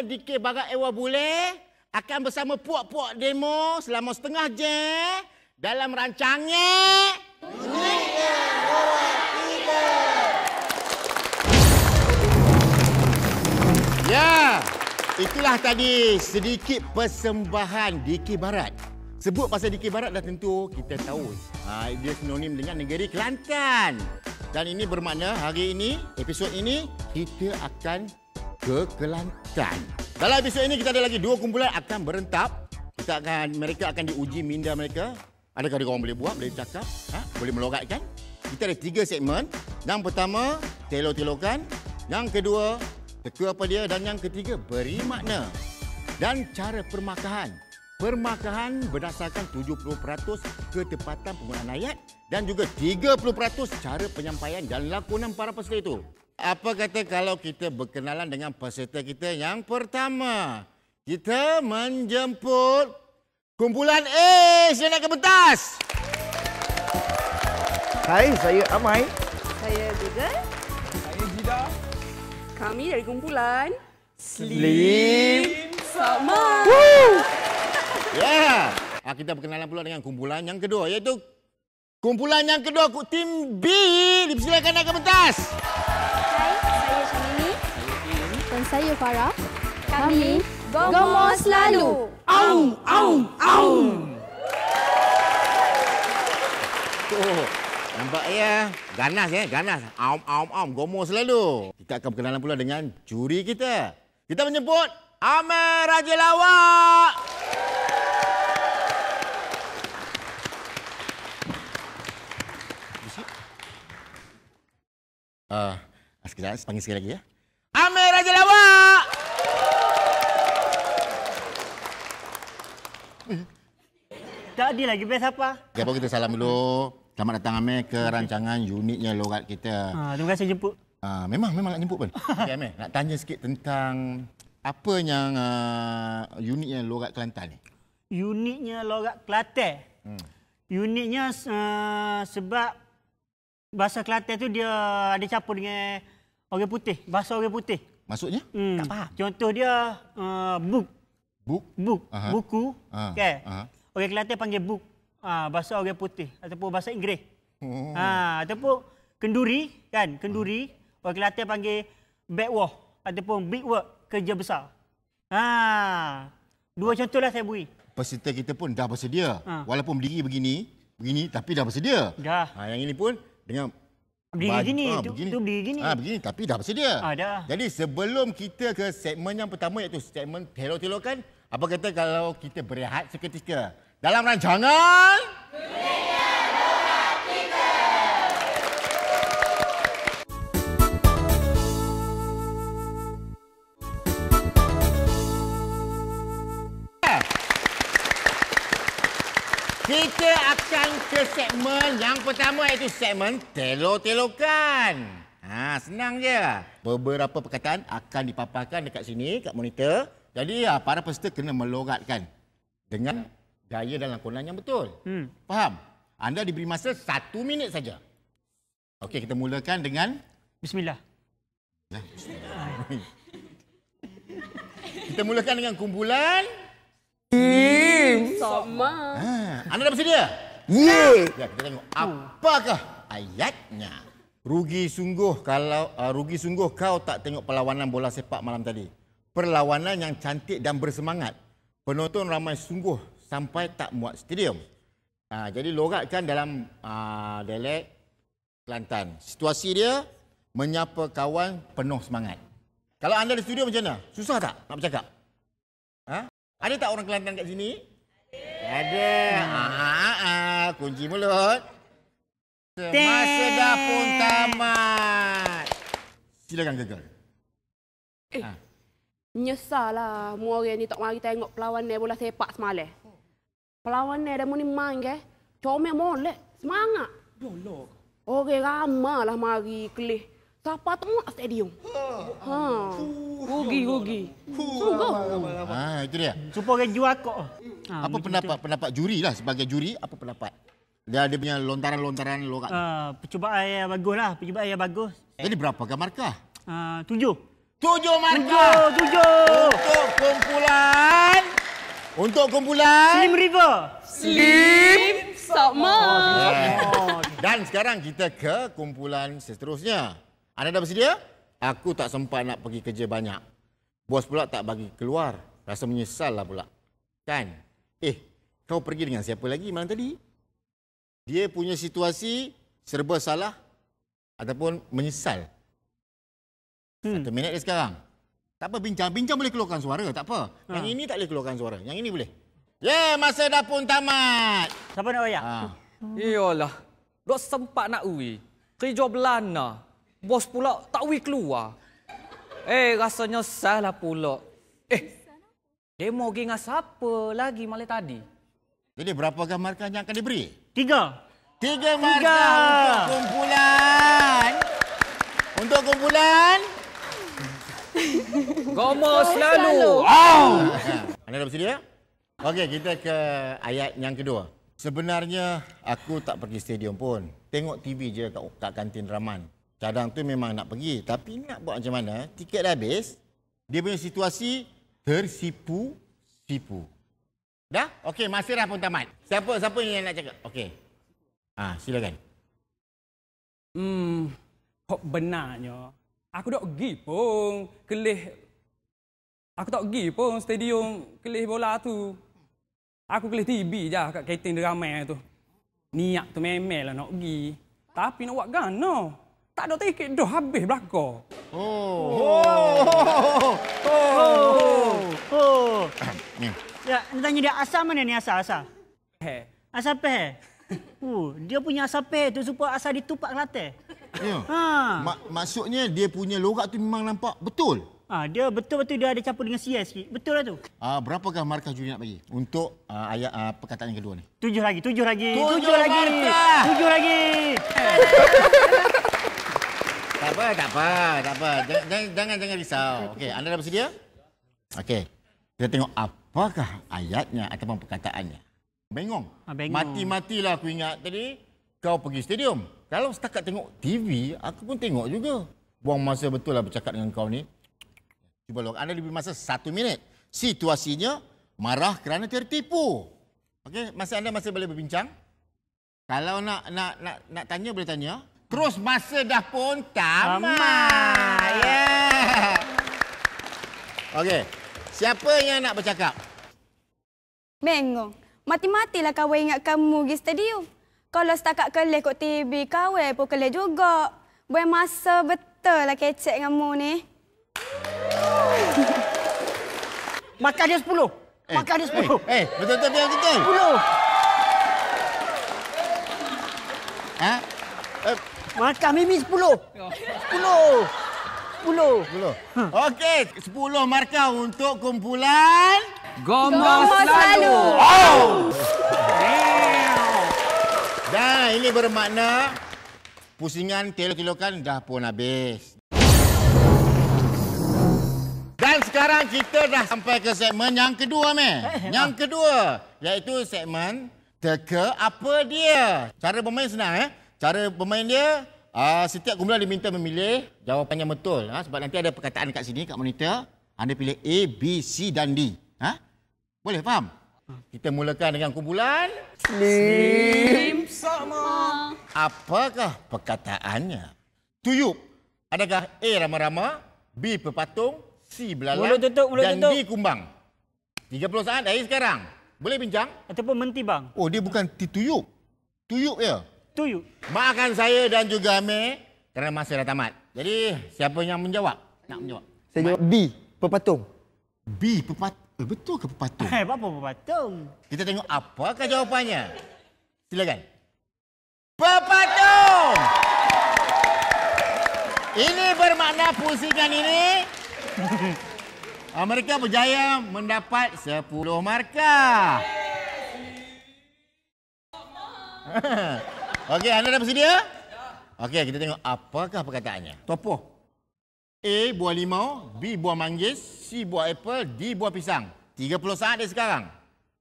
Tuan dikir barat Ewa boleh akan bersama puak-puak demo selama setengah je dalam rancangnya. Ya, itulah tadi sedikit persembahan Diki Barat. Sebut pasal Diki Barat dah tentu kita tahu. Ha, dia sinonim dengan negeri Kelantan. Dan ini bermakna hari ini, episod ini, kita akan ke Kelantan. Dalam episod ini kita ada lagi dua kumpulan akan berentap. Kita akan mereka akan diuji minda mereka. Adakah mereka orang boleh buat, boleh cakap, ha? boleh melogatkan. Kita ada tiga segmen. Yang pertama, telo-telokan. Yang kedua, teka apa dia. Dan yang ketiga, beri makna. Dan cara permakahan. Permakahan berdasarkan 70% ketepatan penggunaan ayat dan juga 30% cara penyampaian dan lakonan para peserta itu apa kata kalau kita berkenalan dengan peserta kita yang pertama? Kita menjemput kumpulan A saya nak kebetas. Hai, saya Amai. Saya juga. Saya Jida. Kami dari kumpulan Slim Sama. Ya. Yeah. kita berkenalan pula dengan kumpulan yang kedua iaitu kumpulan yang kedua tim B. Dipersilakan naik kebetas. Kumpulan dengan saya Farah. Kami Gomo Selalu. Au, au, au. Oh, nampak ya. Ganas ya, ganas. Au, au, au. Gomo Selalu. Kita akan berkenalan pula dengan juri kita. Kita menyebut Amir Raja Lawak. Uh, eh, sekejap, eh, panggil sekali lagi ya. Tadi lagi best apa. Okay, apa kita salam dulu. Selamat datang Amir ke okay. rancangan unitnya lorat kita. Ha, terima kasih jemput. Uh, memang, memang nak jemput pun. Okay, Amir, nak tanya sikit tentang apa yang uh, ah, unitnya lorat Kelantan ni? Unitnya lorat Kelantan? Hmm. Unitnya uh, sebab bahasa Kelantan tu dia ada campur dengan orang putih. Bahasa orang putih. Maksudnya? Hmm. Tak faham. Contoh dia, uh, book. Buk Book. Aha. Buku. Aha. Kan? Aha. Orang Kelantan panggil buk Ha, ah, bahasa orang putih. Ataupun bahasa Inggeris. Oh. Ha, ataupun kenduri. Kan? Kenduri. Aha. Hmm. Orang Kelantan panggil back wall. Ataupun big work. Kerja besar. Ha. Dua contoh lah saya beri. Peserta kita pun dah bersedia. Ha. Walaupun berdiri begini. Begini tapi dah bersedia. Dah. Ha, yang ini pun dengan Begini, Baj- gini. Ah, tu, begini. tu berdiri Ah, begini. Tapi dah bersedia. Ah, dah. Jadi sebelum kita ke segmen yang pertama iaitu segmen telo-telo kan. Apa kata kalau kita berehat seketika dalam rancangan... Yeah. Kita akan ke segmen yang pertama iaitu segmen telo-telokan. Ha, senang je. Beberapa perkataan akan dipaparkan dekat sini, dekat monitor. Jadi ah, para peserta kena melogatkan dengan gaya dan lakonan yang betul. Hmm. Faham? Anda diberi masa satu minit saja. Okey, kita mulakan dengan... Bismillah. Bismillah. kita mulakan dengan kumpulan... Sim. Sama. Ha, anda dah bersedia? Ya. Yeah. Ya, kita tengok apakah ayatnya. Rugi sungguh kalau uh, rugi sungguh kau tak tengok perlawanan bola sepak malam tadi. Perlawanan yang cantik dan bersemangat. Penonton ramai sungguh sampai tak muat stadium. Uh, jadi logat kan dalam uh, dialek Kelantan. Situasi dia menyapa kawan penuh semangat. Kalau anda di studio macam mana? Susah tak nak bercakap? Ha? Ada tak orang Kelantan kat sini? Ada. Ah, ah, kunci mulut. Semasa dah pun tamat. Silakan gagal. Eh, ha. Ah. Nyesalah mu orang ni tak mari tengok pelawan ni bola sepak semalam. Pelawan ni ada muni main ke? Comel molek. Semangat. Dolok. Orang ramalah mari kelih. Siapa tu nak stadium? Ha. ha. Rugi, rugi. Sungguh. Ha, ah, itu dia. Supaya jual kok. Ha, apa pendapat itu. pendapat juri lah sebagai juri apa pendapat? Dia ada punya lontaran-lontaran lorak. Uh, percubaan yang bagus lah. Percubaan yang bagus. Jadi eh, berapa ke markah? Uh, tujuh. Tujuh markah? Tujuh, Untuk kumpulan? Untuk kumpulan? Slim River. Slim, sama. Yeah. Dan sekarang kita ke kumpulan seterusnya. Anda dah bersedia? Aku tak sempat nak pergi kerja banyak. Bos pula tak bagi keluar. Rasa menyesal lah pula. Kan? Eh, kau pergi dengan siapa lagi malam tadi? Dia punya situasi serba salah ataupun menyesal. Hmm. Satu minit dia sekarang. Tak apa, bincang. Bincang boleh keluarkan suara. Tak apa. Ha. Yang ini tak boleh keluarkan suara. Yang ini boleh. Yeah, masa dah pun tamat. Siapa nak bayar? Ha. Iyalah. Dok sempat nak ui. Kerja belana. Bos pula tak ui keluar. Eh, rasanya salah pula. Eh, Demo pergi dengan siapa lagi malam tadi? Jadi berapa gambar yang akan diberi? Tiga. Tiga markah Tiga. untuk kumpulan. Untuk kumpulan. Gomor selalu. Wow. Anda dah bersedia? Okey, kita ke ayat yang kedua. Sebenarnya aku tak pergi stadium pun. Tengok TV je kat, kat kantin Raman. Kadang tu memang nak pergi. Tapi nak buat macam mana? Tiket dah habis. Dia punya situasi tersipu sipu. Dah? Okey, masa dah pun tamat. Siapa siapa yang nak cakap? Okey. Ha, silakan. Hmm, kok benarnya aku tak gi pun kelih Aku tak pergi pun stadium kelih bola tu. Aku kelih TV je kat kereta ramai tu. Niat tu memel lah nak pergi. Tapi nak buat gana. No tak ada tiket dah habis belaka. Oh. Oh. Oh. Oh. oh. oh. ya, nak tanya dia asal mana ni asal asal? Peh. Asal peh. uh, dia punya asal peh tu supaya asal ditupak Kelantan. Ya. Ha. Mak maksudnya dia punya logat tu memang nampak betul. ha, dia betul-betul dia ada campur dengan CS sikit. Betul lah tu. Ah berapakah markah Juni nak bagi untuk uh, ayat uh, perkataan yang kedua ni? Tujuh lagi, tujuh lagi. Tujuh, tujuh lagi. Tujuh lagi. Tak apa, tak apa, tak apa. Jangan jangan, jangan risau. Okey, anda dah bersedia? Okey. Kita tengok apakah ayatnya ataupun perkataannya. Bengong. Ha, bengong. Mati-matilah aku ingat tadi kau pergi stadium. Kalau setakat tengok TV, aku pun tengok juga. Buang masa betul lah bercakap dengan kau ni. Cuba log. Anda lebih masa satu minit. Situasinya marah kerana tertipu. Okey, masa anda masih boleh berbincang. Kalau nak nak nak nak tanya boleh tanya. Terus masa dah pun tamat. Yeah. Okey. Siapa yang nak bercakap? Mengong. Mati-matilah kau ingat kamu pergi stadium. Kalau setakat kelih kot TV, kawan eh pun kelih juga. Buat masa betul lah kecek dengan kamu ni. Makan dia sepuluh. Eh, Makan dia sepuluh. Eh, eh betul-betul dia betul-betul. Sepuluh. Ha? Eh, Markah Mimi 10. sepuluh, sepuluh, sepuluh, Hmm. Okey, sepuluh markah untuk kumpulan Gomor Selalu. Oh! Wow. Dan ini bermakna pusingan kilo-kilokan dah pun habis. Dan sekarang kita dah sampai ke segmen yang kedua, meh. Eh, yang eh, kedua, iaitu segmen teka apa dia. Cara bermain senang, eh cara bermain dia uh, setiap kumpulan diminta memilih jawapannya betul ha? sebab nanti ada perkataan kat sini kat monitor anda ah, pilih A B C dan D ha? boleh faham kita mulakan dengan kumpulan Slim sama apakah perkataannya tuyuk adakah A rama-rama B pepatung C belalang mulut tutup, mulut dan tutup. D kumbang 30 saat dari sekarang boleh bincang ataupun menti bang oh dia bukan tituyuk tuyuk ya to you. Maafkan saya dan juga Amir kerana masa dah tamat. Jadi, siapa yang menjawab? Nak menjawab? Saya jawab B, pepatung. B, pepatung. Eh, betul ke pepatung? Eh, apa pepatung? Kita tengok apakah jawapannya. Silakan. Pepatung! Ini bermakna pusingan ini. Amerika berjaya mendapat 10 markah. Okey, anda dah bersedia? Ya. Okey, kita tengok apakah perkataannya. Topo. A buah limau, B buah manggis, C buah apple, D buah pisang. 30 saat dari sekarang.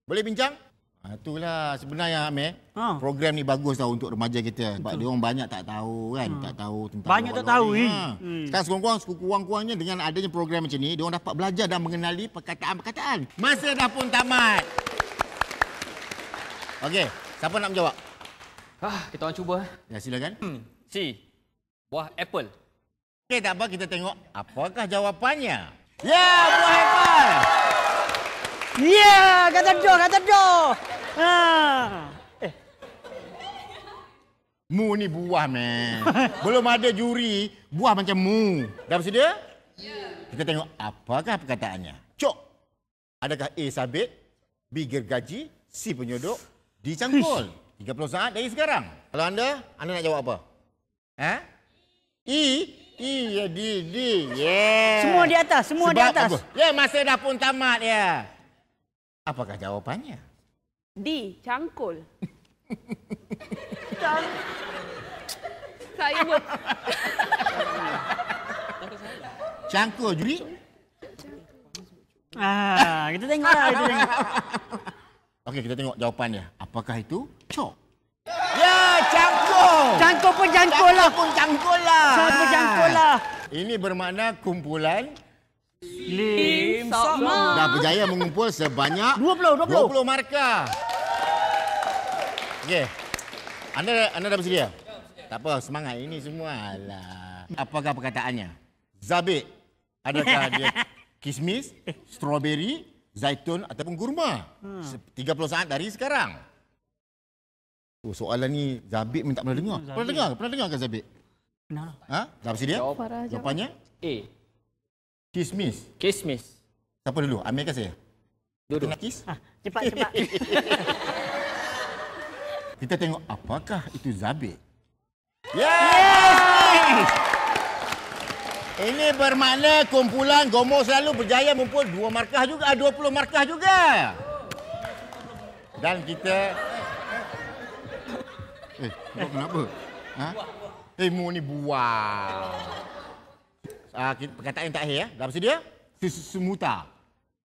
Boleh bincang? Ha, itulah sebenarnya Amir. Ha. Program ni bagus tau untuk remaja kita. Sebab Betul. dia orang banyak tak tahu kan. Ha. Tak tahu tentang... Banyak tak tahu. Eh. Ha. Hmm. Sekarang sekurang-kurang, sekurang-kurangnya dengan adanya program macam ni, dia orang dapat belajar dan mengenali perkataan-perkataan. Masa dah pun tamat. Okey, siapa nak menjawab? Ah, kita orang cuba. Eh. Ya, silakan. Hmm. Si, buah apple. Okey, tak apa. Kita tengok apakah jawapannya. Ya, yeah, buah apple. Ya, yeah, kata Joh, kata Joh. Ha. Eh. Mu ni buah, man. Belum ada juri, buah macam mu. Dah bersedia? Ya. Yeah. Kita tengok apakah perkataannya. Cok, adakah A sabit, B gergaji, C penyodok, D cangkul? 30 saat dari sekarang. Kalau anda, anda nak jawab apa? Ha? E? E, ya D, D. Yeah. Semua di atas, semua Sebab di atas. Apa? Ya, masa dah pun tamat ya. Apakah jawapannya? D, cangkul. Cang... Saya pun. cangkul, Juri? Ah, kita tengoklah, kita Okey, kita tengok jawapan dia. Apakah itu? Cok. Ya, cangkul. Cangkul pun cangkul lah. Cangkul pun cangkul lah. Cangkul pun cangkul lah. Ini bermakna kumpulan... Lim Sokma. Dah berjaya mengumpul sebanyak... 20, 20. 20 markah. Okey. Anda, anda dah bersedia? Tak apa, semangat. Ini semua lah. Apakah perkataannya? Zabit. Adakah dia kismis, strawberry, zaitun ataupun kurma. Hmm. 30 saat dari sekarang. Oh, soalan ni Zabik minta pernah dengar. Hmm, pernah dengar? Pernah dengar ke Zabik? Pernah. Ha? Dah pasti dia? Jawapannya? A. Kismis. Kismis. Siapa dulu? Amir ke saya? Dulu. Kena ah, Cepat, cepat. Kita tengok apakah itu Zabik. Yes! yes! Ini bermakna kumpulan Gomo selalu berjaya mempunyai dua markah juga, ah, dua puluh markah juga. Dan kita... Eh, buat kenapa? Ha? Eh, mu ni buah. Ah, uh, perkataan yang tak akhir ya. Dah bersedia? Semuta.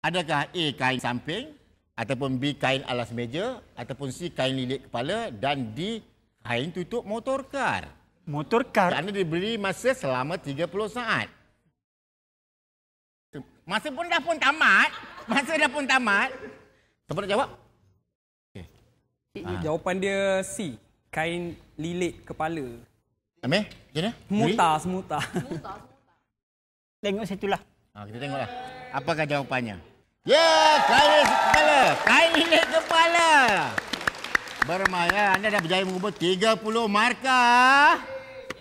Adakah A kain samping? Ataupun B kain alas meja? Ataupun C kain lilit kepala? Dan D kain tutup motor kar? motor kad. Kerana diberi masa selama 30 saat. Masa pun dah pun tamat. Masa dah pun tamat. Siapa nak jawab? Okay. Ha. Ah. Jawapan dia C. Kain lilit kepala. Amir, macam mana? Muta, semuta. Tengok situ lah. Ha, ah, kita tengok lah. Apakah jawapannya? Ya, yeah, kain lilit kepala. Kain lilit kepala bermaya anda dah berjaya mengumpul 30 markah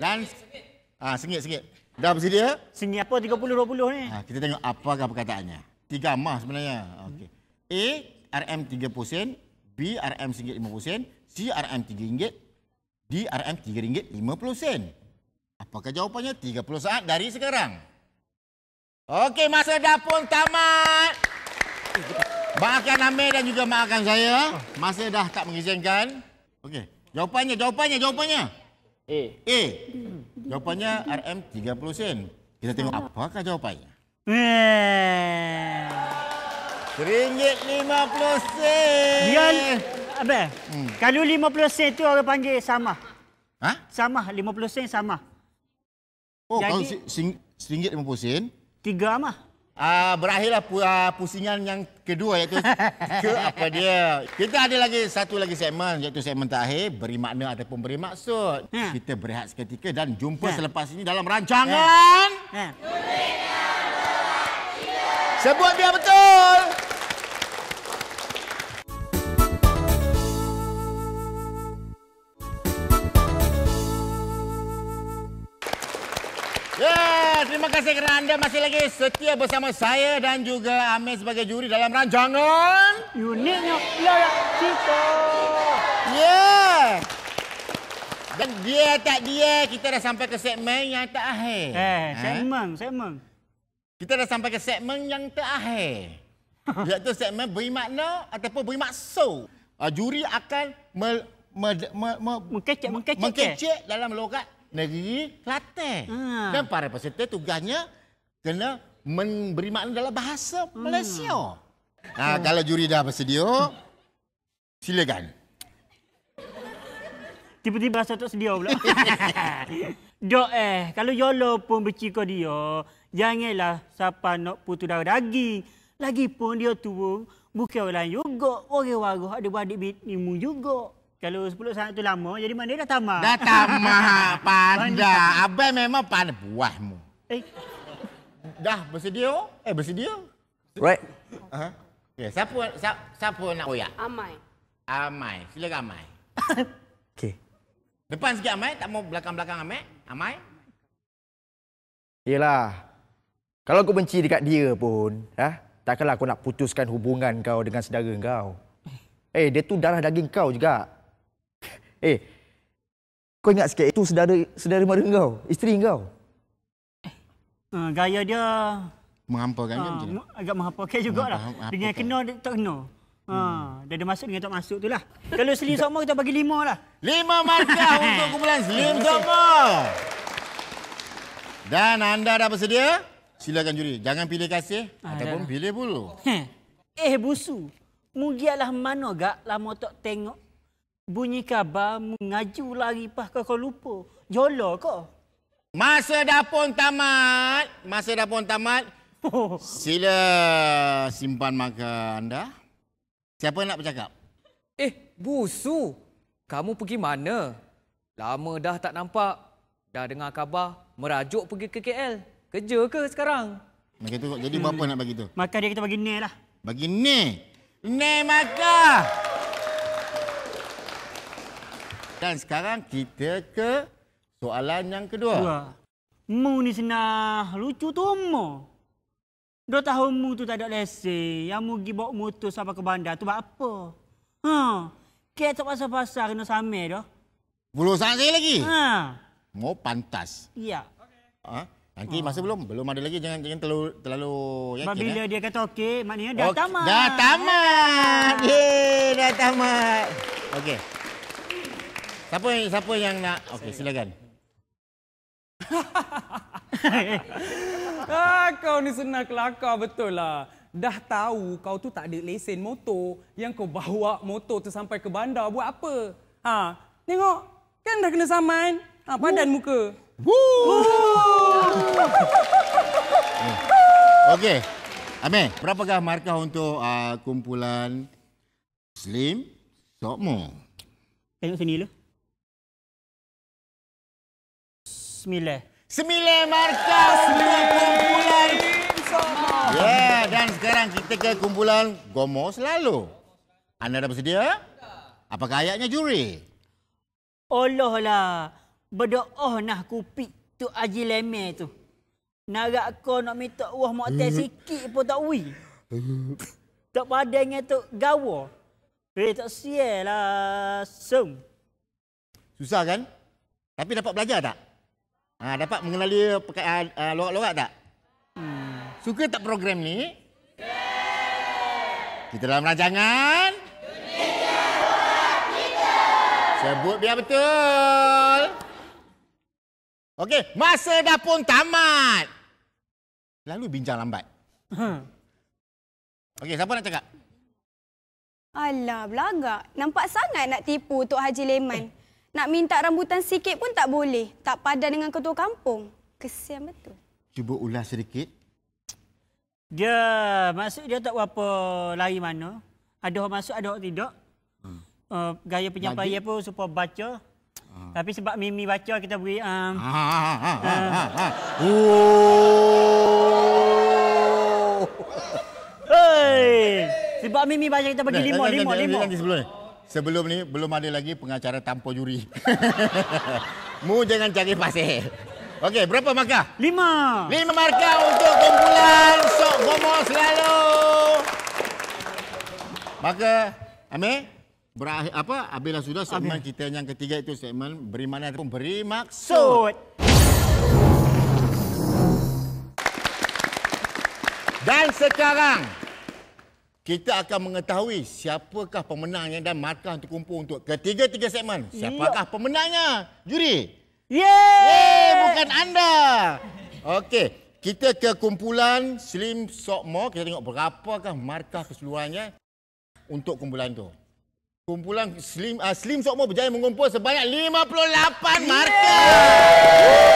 dan ah sengit sengit dah bersedia sengit apa 30 20 ni ha, kita tengok apakah perkataannya tiga emas sebenarnya okey A RM 30 sen B RM sengit 50 sen C RM 3 ringgit D RM 3 ringgit 50 sen apakah jawapannya 30 saat dari sekarang okey masa dah pun tamat eh, Maafkan Amir dan juga maafkan saya. Masih dah tak mengizinkan. Okey. Jawapannya, jawapannya, jawapannya. A. A. Jawapannya RM30 sen. Kita tengok apakah jawapannya. Hmm. Ringgit lima puluh sen. Dion, apa? Hmm. Kalau lima puluh sen itu orang panggil sama. Ha? Sama, lima puluh sen sama. Oh, kalau seringgit lima puluh sen? Tiga mah. Uh, ah, berakhirlah ah, pusingan yang kedua iaitu ke apa dia. Kita ada lagi satu lagi segmen iaitu segmen terakhir beri makna ataupun beri maksud. Ha. Kita berehat seketika dan jumpa ha. selepas ini dalam ha. rancangan. Ha. Ha. Sebut dia betul. Alhamdulillah, terima kasih kerana anda masih lagi setia bersama saya dan juga Amir sebagai juri dalam rancangan Uniknya Layak Cinta. Yeah. Dan dia tak dia, kita dah sampai ke segmen yang tak terakhir. Eh, ha? segmen, ha? segmen. Kita dah sampai ke segmen yang tak terakhir. Iaitu segmen bermakna ataupun bermaksud. Uh, ah, juri akan mel mel mel me, me, mengkecek, mengkecek, mengkecek dalam logat negeri Kelantan. Ha. Dan para peserta tugasnya kena memberi makna dalam bahasa hmm. Malaysia. Ha, hmm. kalau juri dah bersedia, silakan. Tiba-tiba rasa tak sedia pula. Dok eh, kalau YOLO pun bercikau dia, janganlah siapa nak putu darah daging. Lagipun dia tua, bukan orang juga. Orang-orang ada badik-badik ni juga. Kalau 10 saat tu lama, jadi mana dah tamak? Dah tamak, panda, Abang memang pandai buahmu. Eh. Dah bersedia? Eh, bersedia. Right. Uh-huh. Ha? Okay, siapa, siapa, siapa nak koyak? Amai. Amai. Silakan Amai. okay. Depan sikit Amai, tak mau belakang-belakang Amai. Amai. Yelah. Kalau aku benci dekat dia pun, ha? takkanlah aku nak putuskan hubungan kau dengan saudara kau. Eh, eh dia tu darah daging kau juga. Eh, kau ingat sikit itu saudara saudara mara kau, isteri kau? Eh, eh gaya dia... Menghampakan uh, ah, macam mana? Agak menghampakan jugalah. Dengan kena, tak kena. Ha, dah hmm. ada masuk dengan tak masuk tu lah. Kalau Slim Soma kita bagi lima lah. Lima markah untuk kumpulan Slim Soma. Dan anda dah bersedia? Silakan juri. Jangan pilih kasih ah, ataupun dah. pilih bulu. Eh busu. Mugialah mana gak lama tak tengok Bunyi kabar mengaju lari pas kau kau lupa. Jola kau. Masa dah pun tamat. Masa dah pun tamat. Oh. Sila simpan maka anda. Siapa nak bercakap? Eh, busu. Kamu pergi mana? Lama dah tak nampak. Dah dengar khabar merajuk pergi ke KL. Kerja ke sekarang? Maka tu, jadi berapa hmm. nak bagi tu? Hmm. Maka dia kita bagi ni lah. Bagi ni? Ni maka! Maka! Dan sekarang kita ke soalan yang kedua. Dua. Mu ni senang. Lucu tu mu. Dua tahun mu tu tak ada lesi. Yang mu pergi bawa motor sampai ke bandar tu buat apa? Ha. Kek tak pasal-pasal kena sama tu. Puluh saat saya lagi? Ha. Mu oh, pantas. Ya. Okay. Ha? Nanti oh. masa belum? Belum ada lagi. Jangan jangan terlalu, terlalu yakin. Sebab bila eh? dia kata okey, maknanya dah okay. tamat. Dah tamat. Ha. Yeay, dah tamat. Okey. Siapa yang siapa yang nak? Okey, silakan. ah, kau ni senang kelakar betul lah. Dah tahu kau tu tak ada lesen motor yang kau bawa motor tu sampai ke bandar buat apa? Ha, tengok. Kan dah kena saman. Ha, padan Woo. muka. Okey. Amir, berapakah markah untuk uh, kumpulan Slim Sokmo? Tengok sini lah. Sembilan. Sembilan markas. Sembilan kumpulan. Ya, dan sekarang kita ke kumpulan Gomo selalu. Anda dah bersedia? Apakah ayatnya juri? Allah lah. Berdoa nak kupik tu Haji Lemeh tu. Narak kau nak minta uah maktai sikit pun tak wui. Tak padanya tu gawa. Eh, tak sial lah. Sung. Susah kan? Tapi dapat belajar tak? Ha, dapat mengenali peka, uh, ha, ha, lorak-lorak tak? Hmm. Suka tak program ni? Kita dalam rancangan... Sebut biar betul. Okey, masa dah pun tamat. Lalu bincang lambat. Ha. Okey, siapa nak cakap? Alah, belagak. Nampak sangat nak tipu Tok Haji Leman. Eh. Nak minta rambutan sikit pun tak boleh. Tak padan dengan ketua kampung. Kesian betul. Cuba ulas sedikit. Dia masuk dia tak berapa lari mana. Ada orang masuk, ada orang tidak. Hmm. Uh, gaya penyampaian pun supaya baca. Ha. Tapi sebab Mimi baca kita beri um, ha, ha, ha, ha, ha. Uh, Hei, sebab Mimi baca kita bagi lima, lima, lima. Sebelum ni. Sebelum ni belum ada lagi pengacara tanpa juri. Mu jangan cari pasal. Okey, berapa markah? Lima. Lima markah untuk kumpulan Sok Gomor selalu. Maka, Amir, berakhir apa? Abilah sudah segmen Amir. kita yang ketiga itu segmen beri mana ataupun beri maksud. Dan sekarang, kita akan mengetahui siapakah pemenangnya dan markah untuk kumpul untuk ketiga-tiga segmen. Ya. Siapakah Yo. pemenangnya? Juri. Yeay. bukan anda. Okey, kita ke kumpulan Slim Sock Mall. Kita tengok berapakah markah keseluruhannya untuk kumpulan tu. Kumpulan Slim uh, Slim Sock Mall berjaya mengumpul sebanyak 58 markah. Yeay.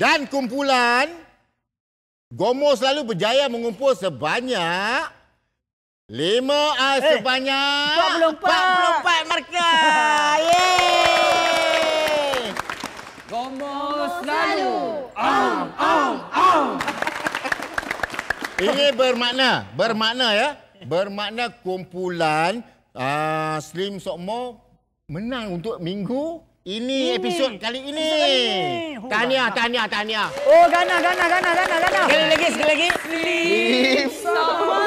Dan kumpulan Gomor selalu berjaya mengumpul sebanyak lima uh, sebanyak eh, 44. 44 markah. Yeay. Gomor selalu. Am, am, am. Ini bermakna, bermakna ya. Bermakna kumpulan uh, Slim Sokmo menang untuk minggu ini, ini. episod kali ini. ini. Oh, tahniah, tahniah, Oh, gana, gana, gana, gana, gana. Sekali lagi, sekali lagi. Sama.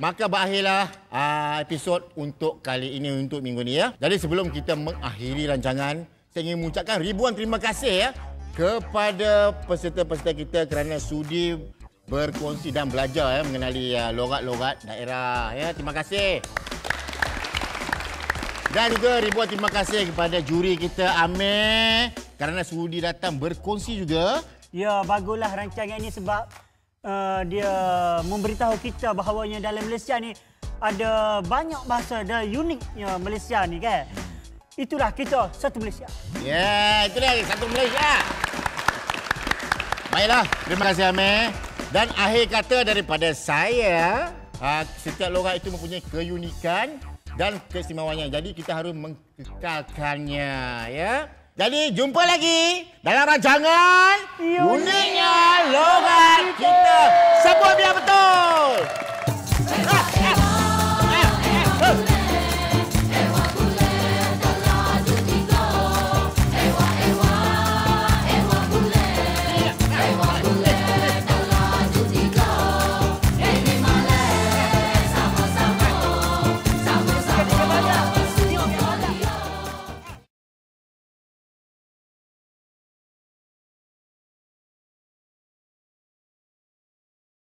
Maka berakhirlah uh, episod untuk kali ini, untuk minggu ini. Ya. Jadi sebelum kita mengakhiri rancangan, saya ingin mengucapkan ribuan terima kasih ya kepada peserta-peserta kita kerana sudi berkongsi dan belajar ya, mengenali uh, logat-logat daerah. Ya. Terima kasih. Dan juga ribuan terima kasih kepada juri kita Amir kerana sudi datang berkongsi juga. Ya, baguslah rancangan ini sebab uh, dia memberitahu kita bahawanya dalam Malaysia ni ada banyak bahasa dan uniknya Malaysia ni kan. Itulah kita satu Malaysia. Ya, yeah, itulah satu Malaysia. Baiklah, terima kasih Amir. Dan akhir kata daripada saya, ah, setiap lorak itu mempunyai keunikan dan keistimewaannya. Jadi kita harus mengkekalkannya, ya. Jadi jumpa lagi dalam rancangan uniknya logat kita. Sebut dia betul.